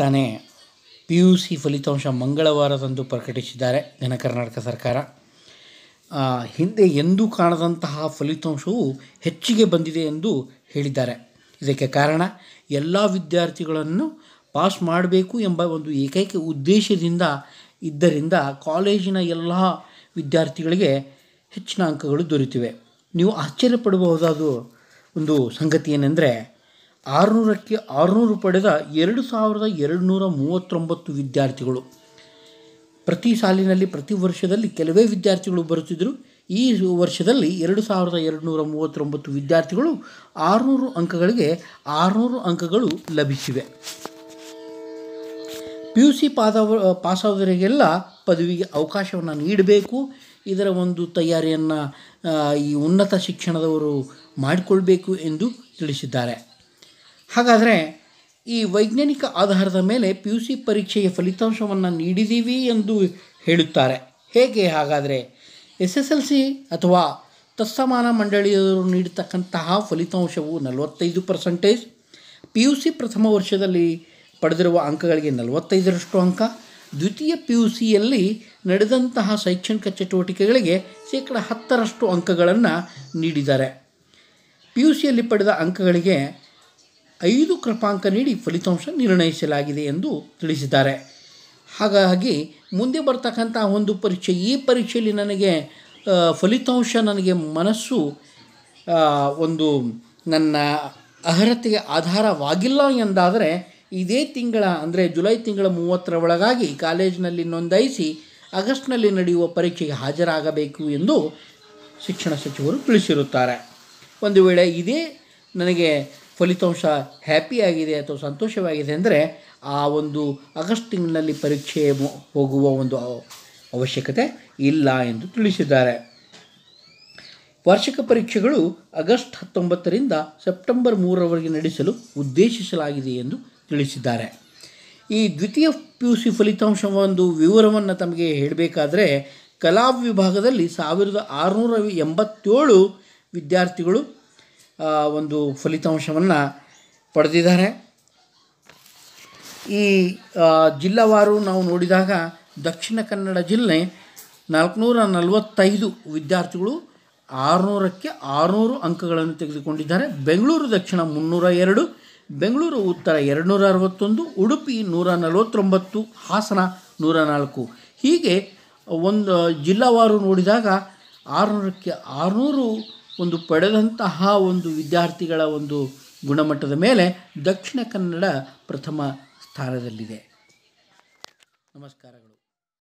ತಾನೇ P U C ಫಲಿತಾಂಶ ಮಂಗಳವಾರದಂದು ಪ್ರಕಟಿಸಿದ್ದಾರೆ ಘನ ಕರ್ನಾಟಕ ಸರ್ಕಾರ ಹಿಂದೆ ಎಂದೂ ಕಾಣದಂತಹ ಫಲಿತಾಂಶವು ಹೆಚ್ಚಿಗೆ ಬಂದಿದೆ ಎಂದು ಹೇಳಿದ್ದಾರೆ ಇದಕ್ಕೆ ಕಾರಣ ಎಲ್ಲ ವಿದ್ಯಾರ್ಥಿಗಳನ್ನು ಪಾಸ್ ಮಾಡಬೇಕು ಎಂಬ ಒಂದು ಏಕೈಕ ಉದ್ದೇಶದಿಂದ ಇದ್ದರಿಂದ ಕಾಲೇಜಿನ ಎಲ್ಲ ವಿದ್ಯಾರ್ಥಿಗಳಿಗೆ ಹೆಚ್ಚಿನ ಅಂಕಗಳು ದೊರೆತಿವೆ ನೀವು ಆಶ್ಚರ್ಯಪಡಬಹುದಾದ ಒಂದು ಸಂಗತಿ ಏನೆಂದರೆ ಆರುನೂರಕ್ಕೆ ಆರುನೂರು ಪಡೆದ ಎರಡು ಸಾವಿರದ ಎರಡುನೂರ ಮೂವತ್ತೊಂಬತ್ತು ವಿದ್ಯಾರ್ಥಿಗಳು ಪ್ರತಿ ಸಾಲಿನಲ್ಲಿ ಪ್ರತಿ ವರ್ಷದಲ್ಲಿ ಕೆಲವೇ ವಿದ್ಯಾರ್ಥಿಗಳು ಬರುತ್ತಿದ್ದರು ಈ ವರ್ಷದಲ್ಲಿ ಎರಡು ಸಾವಿರದ ಎರಡುನೂರ ಮೂವತ್ತೊಂಬತ್ತು ವಿದ್ಯಾರ್ಥಿಗಳು ಆರುನೂರು ಅಂಕಗಳಿಗೆ ಆರುನೂರು ಅಂಕಗಳು ಲಭಿಸಿವೆ ಪಿ ಯು ಸಿ ಪಾದವ ಪಾಸಾದವರಿಗೆಲ್ಲ ಪದವಿಗೆ ಅವಕಾಶವನ್ನು ನೀಡಬೇಕು ಇದರ ಒಂದು ತಯಾರಿಯನ್ನು ಈ ಉನ್ನತ ಶಿಕ್ಷಣದವರು ಮಾಡಿಕೊಳ್ಬೇಕು ಎಂದು ತಿಳಿಸಿದ್ದಾರೆ ಹಾಗಾದರೆ ಈ ವೈಜ್ಞಾನಿಕ ಆಧಾರದ ಮೇಲೆ ಪಿ ಯು ಸಿ ಪರೀಕ್ಷೆಯ ಫಲಿತಾಂಶವನ್ನು ನೀಡಿದ್ದೀವಿ ಎಂದು ಹೇಳುತ್ತಾರೆ ಹೇಗೆ ಹಾಗಾದರೆ ಎಸ್ ಎಸ್ ಎಲ್ ಸಿ ಅಥವಾ ತತ್ಸಮಾನ ಮಂಡಳಿಯವರು ನೀಡತಕ್ಕಂತಹ ಫಲಿತಾಂಶವು ನಲವತ್ತೈದು ಪರ್ಸೆಂಟೇಜ್ ಪಿ ಯು ಸಿ ಪ್ರಥಮ ವರ್ಷದಲ್ಲಿ ಪಡೆದಿರುವ ಅಂಕಗಳಿಗೆ ನಲವತ್ತೈದರಷ್ಟು ಅಂಕ ದ್ವಿತೀಯ ಪಿ ಯು ಸಿಯಲ್ಲಿ ನಡೆದಂತಹ ಶೈಕ್ಷಣಿಕ ಚಟುವಟಿಕೆಗಳಿಗೆ ಶೇಕಡ ಹತ್ತರಷ್ಟು ಅಂಕಗಳನ್ನು ನೀಡಿದ್ದಾರೆ ಪಿ ಯು ಸಿಯಲ್ಲಿ ಪಡೆದ ಅಂಕಗಳಿಗೆ ಐದು ಕೃಪಾಂಕ ನೀಡಿ ಫಲಿತಾಂಶ ನಿರ್ಣಯಿಸಲಾಗಿದೆ ಎಂದು ತಿಳಿಸಿದ್ದಾರೆ ಹಾಗಾಗಿ ಮುಂದೆ ಬರ್ತಕ್ಕಂಥ ಒಂದು ಪರೀಕ್ಷೆ ಈ ಪರೀಕ್ಷೆಯಲ್ಲಿ ನನಗೆ ಫಲಿತಾಂಶ ನನಗೆ ಮನಸ್ಸು ಒಂದು ನನ್ನ ಅರ್ಹತೆಗೆ ಆಧಾರವಾಗಿಲ್ಲ ಎಂದಾದರೆ ಇದೇ ತಿಂಗಳ ಅಂದರೆ ಜುಲೈ ತಿಂಗಳ ಮೂವತ್ತರ ಒಳಗಾಗಿ ಕಾಲೇಜಿನಲ್ಲಿ ನೋಂದಾಯಿಸಿ ಆಗಸ್ಟ್ನಲ್ಲಿ ನಡೆಯುವ ಪರೀಕ್ಷೆಗೆ ಹಾಜರಾಗಬೇಕು ಎಂದು ಶಿಕ್ಷಣ ಸಚಿವರು ತಿಳಿಸಿರುತ್ತಾರೆ ಒಂದು ವೇಳೆ ಇದೇ ನನಗೆ ಫಲಿತಾಂಶ ಹ್ಯಾಪಿಯಾಗಿದೆ ಅಥವಾ ಸಂತೋಷವಾಗಿದೆ ಅಂದರೆ ಆ ಒಂದು ಆಗಸ್ಟ್ ತಿಂಗಳಲ್ಲಿ ಪರೀಕ್ಷೆ ಹೋಗುವ ಒಂದು ಅವಶ್ಯಕತೆ ಇಲ್ಲ ಎಂದು ತಿಳಿಸಿದ್ದಾರೆ ವಾರ್ಷಿಕ ಪರೀಕ್ಷೆಗಳು ಆಗಸ್ಟ್ ಹತ್ತೊಂಬತ್ತರಿಂದ ಸೆಪ್ಟೆಂಬರ್ ಮೂರರವರೆಗೆ ನಡೆಸಲು ಉದ್ದೇಶಿಸಲಾಗಿದೆ ಎಂದು ತಿಳಿಸಿದ್ದಾರೆ ಈ ದ್ವಿತೀಯ ಪಿ ಯು ಸಿ ಫಲಿತಾಂಶ ಒಂದು ವಿವರವನ್ನು ತಮಗೆ ಹೇಳಬೇಕಾದ್ರೆ ಕಲಾ ವಿಭಾಗದಲ್ಲಿ ಸಾವಿರದ ಆರುನೂರ ಎಂಬತ್ತೇಳು ವಿದ್ಯಾರ್ಥಿಗಳು ಒಂದು ಫಲಿತಾಂಶವನ್ನು ಪಡೆದಿದ್ದಾರೆ ಈ ಜಿಲ್ಲಾವಾರು ನಾವು ನೋಡಿದಾಗ ದಕ್ಷಿಣ ಕನ್ನಡ ಜಿಲ್ಲೆ ನಾಲ್ಕುನೂರ ನಲವತ್ತೈದು ವಿದ್ಯಾರ್ಥಿಗಳು ಆರುನೂರಕ್ಕೆ ಆರುನೂರು ಅಂಕಗಳನ್ನು ತೆಗೆದುಕೊಂಡಿದ್ದಾರೆ ಬೆಂಗಳೂರು ದಕ್ಷಿಣ ಮುನ್ನೂರ ಎರಡು ಬೆಂಗಳೂರು ಉತ್ತರ ಎರಡುನೂರ ಅರವತ್ತೊಂದು ಉಡುಪಿ ನೂರ ನಲವತ್ತೊಂಬತ್ತು ಹಾಸನ ನೂರ ನಾಲ್ಕು ಹೀಗೆ ಒಂದು ಜಿಲ್ಲಾವಾರು ನೋಡಿದಾಗ ಆರುನೂರಕ್ಕೆ ಆರುನೂರು ಒಂದು ಪಡೆದಂತಹ ಒಂದು ವಿದ್ಯಾರ್ಥಿಗಳ ಒಂದು ಗುಣಮಟ್ಟದ ಮೇಲೆ ದಕ್ಷಿಣ ಕನ್ನಡ ಪ್ರಥಮ ಸ್ಥಾನದಲ್ಲಿದೆ ನಮಸ್ಕಾರಗಳು